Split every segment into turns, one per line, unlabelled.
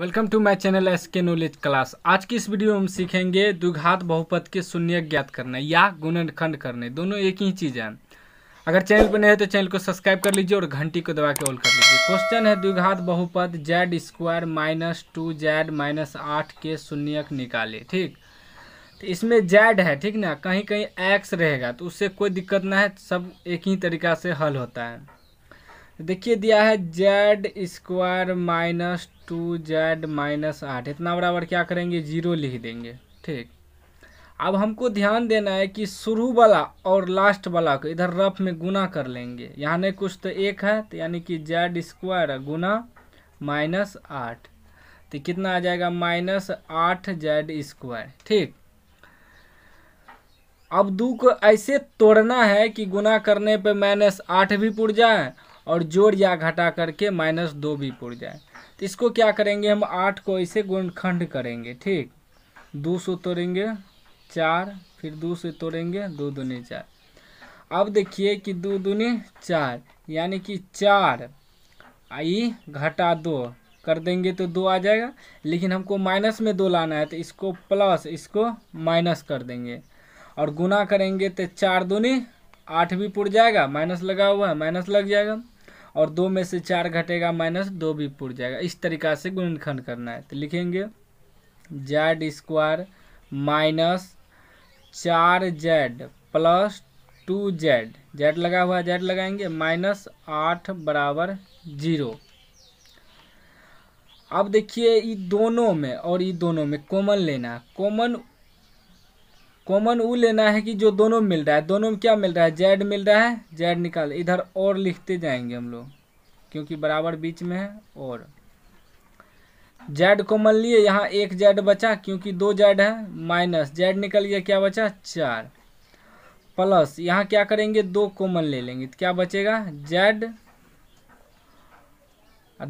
welcome to my channel S K knowledge class आज की इस वीडियो में हम सीखेंगे दुघात बहुपद के शून्य ज्ञात करने या गुणनखंड करने दोनों एक ही चीज़ है अगर चैनल पर नहीं है तो चैनल को सब्सक्राइब कर लीजिए और घंटी को दबा के ऑल कर लीजिए क्वेश्चन है द्विघात बहुपद Z square minus two Z minus आठ के शून्यक निकाले ठीक तो इसमें जेड है ठीक ना कहीं कहीं एक्स रहेगा तो उससे कोई दिक्कत ना है सब एक ही तरीका से हल होता है देखिए दिया है Z square minus two Z minus आठ इतना बराबर क्या करेंगे जीरो लिख देंगे ठीक अब हमको ध्यान देना है कि शुरू वाला और लास्ट वाला को इधर रफ में गुना कर लेंगे यहाँ नहीं कुछ तो एक है तो यानी कि जेड स्क्वायर गुना माइनस आठ तो कितना आ जाएगा माइनस आठ जेड स्क्वायर ठीक अब दो को ऐसे तोड़ना है कि गुना करने पे माइनस आठ भी पुड़ जाए और जोड़ या घटा करके माइनस दो भी पुड़ जाए तो इसको क्या करेंगे हम आठ को ऐसे गुणखंड करेंगे ठीक दो सौ तोड़ेंगे चार फिर दो से तोड़ेंगे दो दूनी चार अब देखिए कि दो दूनी चार यानी कि चार आई घटा दो कर देंगे तो दो आ जाएगा लेकिन हमको माइनस में दो लाना है तो इसको प्लस इसको माइनस कर देंगे और गुना करेंगे तो चार दूनी आठ भी पुड़ जाएगा माइनस लगा हुआ है माइनस लग जाएगा और दो में से चार घटेगा माइनस दो भी पुर जाएगा इस तरीका से गुणनखंड करना है तो लिखेंगे जेड स्क्वायर माइनस चार Z plus two Z Z लगा हुआ जेड लगाएंगे माइनस आठ बराबर जीरो अब देखिए ये दोनों में और ये दोनों में कॉमन लेना कॉमन कॉमन वो लेना है कि जो दोनों मिल रहा है दोनों में क्या मिल रहा है जेड मिल रहा है जेड निकाल इधर और लिखते जाएंगे हम लोग क्योंकि बराबर बीच में है और जेड कॉमन लिए यहाँ एक जेड बचा क्योंकि दो जेड है माइनस जेड निकल गया क्या बचा चार प्लस यहाँ क्या करेंगे दो कॉमन ले लेंगे तो क्या बचेगा जेड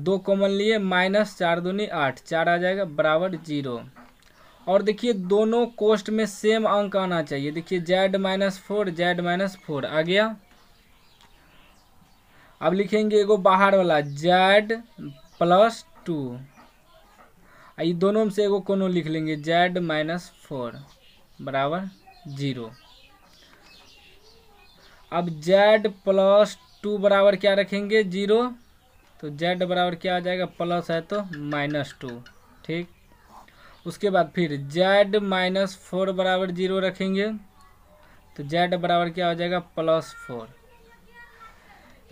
दो कॉमन लिए माइनस चार दूनी आठ चार आ जाएगा बराबर जीरो और देखिए दोनों कोष्ट में सेम अंक आना चाहिए देखिए Z minus four Z minus four आ गया अब लिखेंगे एगो बाहर वाला जेड प्लस टू ये दोनों में से एगो कोनो लिख लेंगे जेड माइनस फोर बराबर जीरो अब जेड प्लस टू बराबर क्या रखेंगे जीरो तो जेड बराबर क्या आ जाएगा प्लस है तो माइनस टू ठीक उसके बाद फिर जेड माइनस फोर बराबर जीरो रखेंगे तो जेड बराबर क्या हो जाएगा प्लस फोर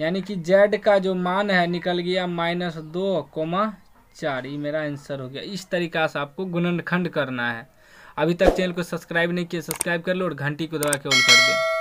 यानी कि जेड का जो मान है निकल गया माइनस दो कोमा चार ये मेरा आंसर हो गया इस तरीका से आपको गुणनखंड करना है अभी तक चैनल को सब्सक्राइब नहीं किया सब्सक्राइब कर लो और घंटी को दबा के ऑल कर दें